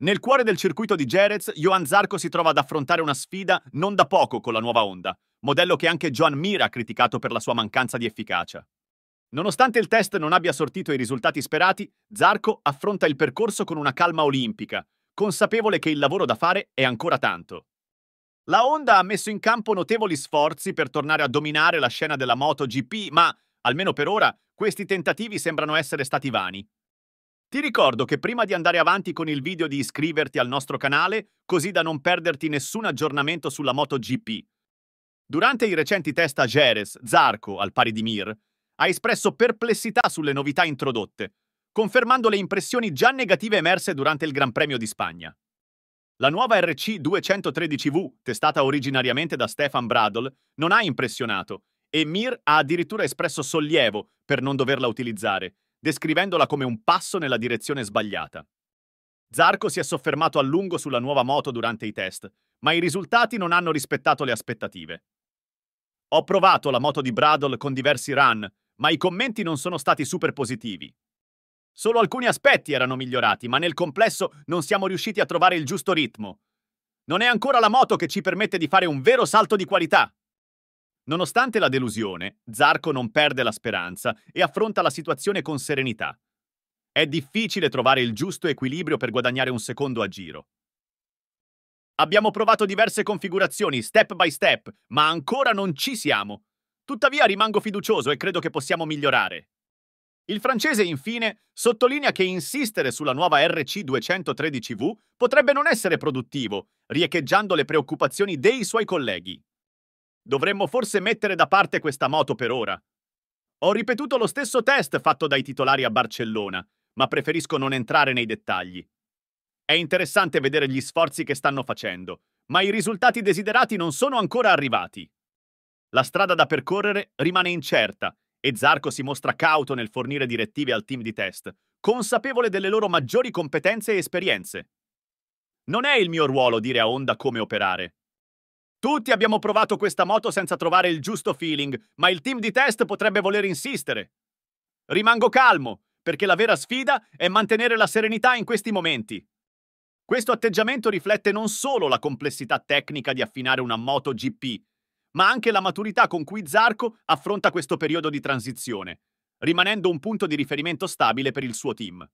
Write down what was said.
Nel cuore del circuito di Jerez, Johan Zarco si trova ad affrontare una sfida non da poco con la nuova Honda, modello che anche Joan Mir ha criticato per la sua mancanza di efficacia. Nonostante il test non abbia sortito i risultati sperati, Zarco affronta il percorso con una calma olimpica, consapevole che il lavoro da fare è ancora tanto. La Honda ha messo in campo notevoli sforzi per tornare a dominare la scena della MotoGP, ma, almeno per ora, questi tentativi sembrano essere stati vani. Ti ricordo che prima di andare avanti con il video di iscriverti al nostro canale, così da non perderti nessun aggiornamento sulla MotoGP. Durante i recenti test a Jerez, Zarco, al pari di Mir, ha espresso perplessità sulle novità introdotte, confermando le impressioni già negative emerse durante il Gran Premio di Spagna. La nuova RC 213V, testata originariamente da Stefan Bradl, non ha impressionato e Mir ha addirittura espresso sollievo per non doverla utilizzare, descrivendola come un passo nella direzione sbagliata. Zarco si è soffermato a lungo sulla nuova moto durante i test, ma i risultati non hanno rispettato le aspettative. Ho provato la moto di Bradle con diversi run, ma i commenti non sono stati super positivi. Solo alcuni aspetti erano migliorati, ma nel complesso non siamo riusciti a trovare il giusto ritmo. Non è ancora la moto che ci permette di fare un vero salto di qualità. Nonostante la delusione, Zarco non perde la speranza e affronta la situazione con serenità. È difficile trovare il giusto equilibrio per guadagnare un secondo a giro. Abbiamo provato diverse configurazioni, step by step, ma ancora non ci siamo. Tuttavia rimango fiducioso e credo che possiamo migliorare. Il francese, infine, sottolinea che insistere sulla nuova RC213V potrebbe non essere produttivo, riecheggiando le preoccupazioni dei suoi colleghi. Dovremmo forse mettere da parte questa moto per ora. Ho ripetuto lo stesso test fatto dai titolari a Barcellona, ma preferisco non entrare nei dettagli. È interessante vedere gli sforzi che stanno facendo, ma i risultati desiderati non sono ancora arrivati. La strada da percorrere rimane incerta e Zarco si mostra cauto nel fornire direttive al team di test, consapevole delle loro maggiori competenze e esperienze. Non è il mio ruolo dire a Honda come operare. Tutti abbiamo provato questa moto senza trovare il giusto feeling, ma il team di test potrebbe voler insistere. Rimango calmo, perché la vera sfida è mantenere la serenità in questi momenti. Questo atteggiamento riflette non solo la complessità tecnica di affinare una moto GP, ma anche la maturità con cui Zarco affronta questo periodo di transizione, rimanendo un punto di riferimento stabile per il suo team.